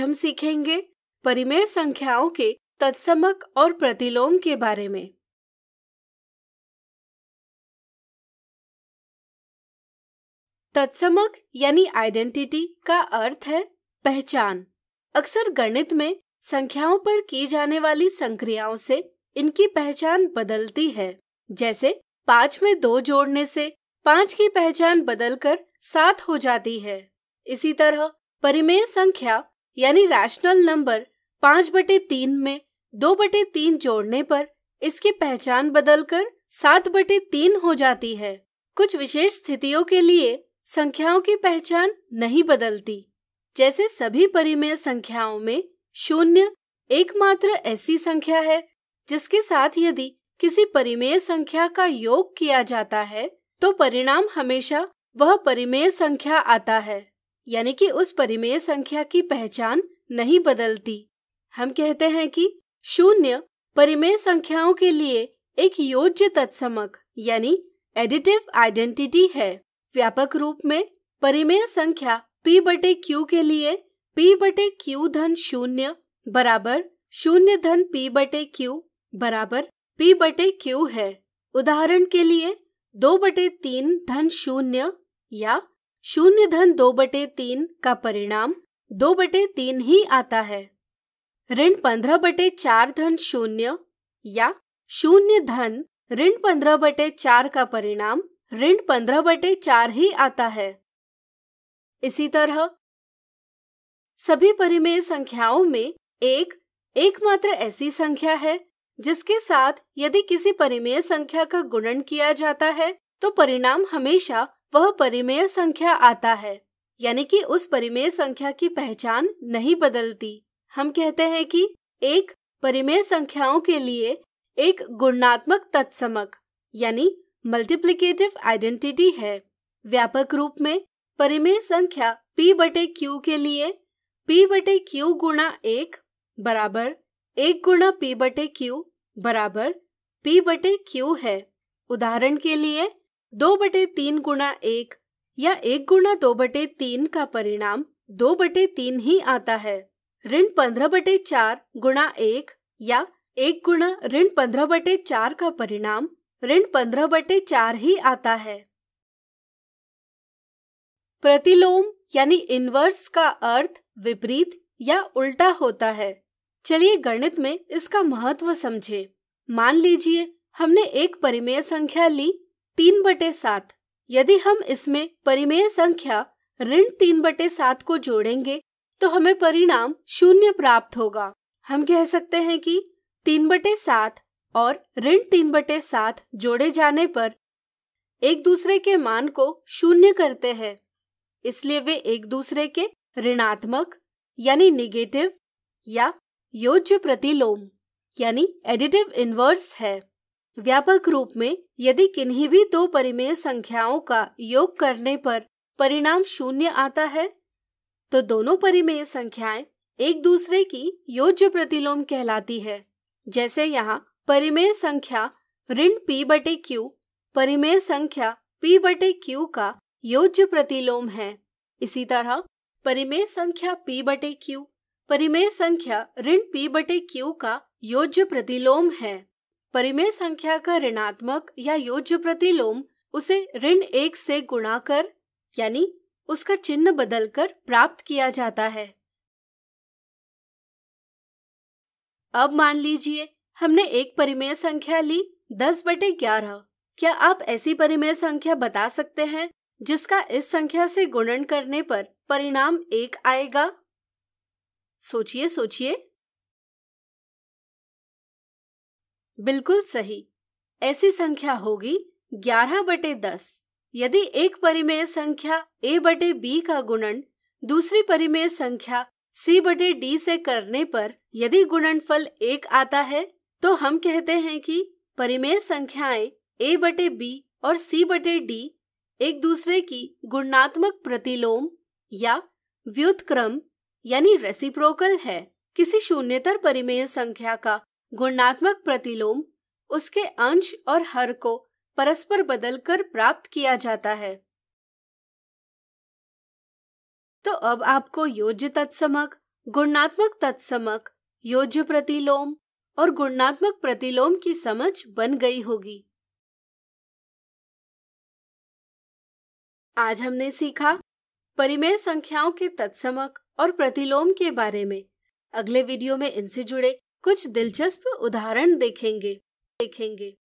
हम सीखेंगे परिमेय संख्याओं के तत्समक और प्रतिलोम के बारे में तत्समक यानी आइडेंटिटी का अर्थ है पहचान अक्सर गणित में संख्याओं पर की जाने वाली संक्रियाओं से इनकी पहचान बदलती है जैसे पाँच में दो जोड़ने से पाँच की पहचान बदलकर सात हो जाती है इसी तरह परिमेय संख्या यानी रैशनल नंबर पांच बटे तीन में दो बटे तीन जोड़ने पर इसकी पहचान बदलकर सात बटे तीन हो जाती है कुछ विशेष स्थितियों के लिए संख्याओं की पहचान नहीं बदलती जैसे सभी परिमेय संख्याओं में शून्य एकमात्र ऐसी संख्या है जिसके साथ यदि किसी परिमेय संख्या का योग किया जाता है तो परिणाम हमेशा वह परिमेय संख्या आता है यानी कि उस परिमेय संख्या की पहचान नहीं बदलती हम कहते हैं कि शून्य परिमेय संख्याओं के लिए एक योज्य तत्समक यानी एडिटिव आइडेंटिटी है व्यापक रूप में परिमेय संख्या p बटे क्यू के लिए p बटे क्यू धन शून्य बराबर शून्य धन p बटे क्यू बराबर p बटे क्यू है उदाहरण के लिए दो बटे तीन धन शून्य या शून्य धन दो बटे तीन का परिणाम दो बटे तीन ही आता है ऋण पंद्रह बटे चार धन शून्य या शून्य धन ऋण पंद्रह बटे चार का परिणाम ऋण पंद्रह बटे चार ही आता है इसी तरह सभी परिमेय संख्याओं में एक एकमात्र ऐसी संख्या है जिसके साथ यदि किसी परिमेय संख्या का गुणन किया जाता है तो परिणाम हमेशा वह परिमेय संख्या आता है यानी कि उस परिमेय संख्या की पहचान नहीं बदलती हम कहते हैं कि एक परिमेय संख्याओं के लिए एक गुणात्मक तत्समक यानी मल्टीप्लिकेटिव आइडेंटिटी है व्यापक रूप में परिमेय संख्या p बटे क्यू के लिए p बटे क्यू गुणा एक बराबर एक गुणा पी बटे क्यू बराबर पी बटे क्यू है उदाहरण के लिए दो बटे तीन गुणा एक या एक गुणा दो बटे तीन का परिणाम दो बटे तीन ही आता है ऋण पंद्रह बटे चार गुणा एक या एक गुणा ऋण पंद्रह बटे चार का परिणाम ऋण पंद्रह बटे चार ही आता है प्रतिलोम यानी इन्वर्स का अर्थ विपरीत या उल्टा होता है चलिए गणित में इसका महत्व समझे मान लीजिए हमने एक परिमेय संख्या ली तीन बटे सात यदि हम इसमें परिमेय संख्या ऋण तीन बटे सात को जोड़ेंगे तो हमें परिणाम शून्य प्राप्त होगा हम कह सकते हैं कि तीन बटे सात और ऋण तीन बटे सात जोड़े जाने पर एक दूसरे के मान को शून्य करते हैं इसलिए वे एक दूसरे के ऋणात्मक यानी निगेटिव या योज्य प्रतिलोम यानी एडिटिव इन्वर्स है व्यापक रूप में यदि किन्हीं भी दो परिमेय संख्याओं का योग करने पर परिणाम शून्य आता है तो दोनों परिमेय संख्याएं एक दूसरे की योज्य प्रतिलोम कहलाती है जैसे यहाँ परिमेय संख्या ऋण p बटे क्यू परिमेय संख्या p बटे क्यू का योज्य प्रतिलोम है इसी तरह परिमेय संख्या p बटे क्यू परिमेय संख्या ऋण p बटे क्यू का योज्य प्रतिलोम है परिमेय संख्या का ऋणात्मक या योज्य प्रतिलोम उसे ऋण एक से गुणा कर यानी उसका चिन्ह बदलकर प्राप्त किया जाता है अब मान लीजिए हमने एक परिमेय संख्या ली दस बटे ग्यारह क्या आप ऐसी परिमेय संख्या बता सकते हैं जिसका इस संख्या से गुणन करने पर परिणाम एक आएगा सोचिए सोचिए बिल्कुल सही ऐसी संख्या होगी ग्यारह बटे दस यदि एक परिमेय संख्या ए बटे बी का गुणन दूसरी परिमेय संख्या सी बटे डी से करने पर यदि गुणनफल एक आता है तो हम कहते हैं कि परिमेय संख्याएं ए बटे बी और सी बटे डी एक दूसरे की गुणात्मक प्रतिलोम या व्युतक्रम यानी रेसिप्रोकल है किसी शून्यतर परिमेय संख्या का गुणात्मक प्रतिलोम उसके अंश और हर को परस्पर बदलकर प्राप्त किया जाता है तो अब आपको योज्य तत्समक गुणात्मक तत्समक योज्य प्रतिलोम और गुणात्मक प्रतिलोम की समझ बन गई होगी आज हमने सीखा परिमेय संख्याओं के तत्समक और प्रतिलोम के बारे में अगले वीडियो में इनसे जुड़े कुछ दिलचस्प उदाहरण देखेंगे देखेंगे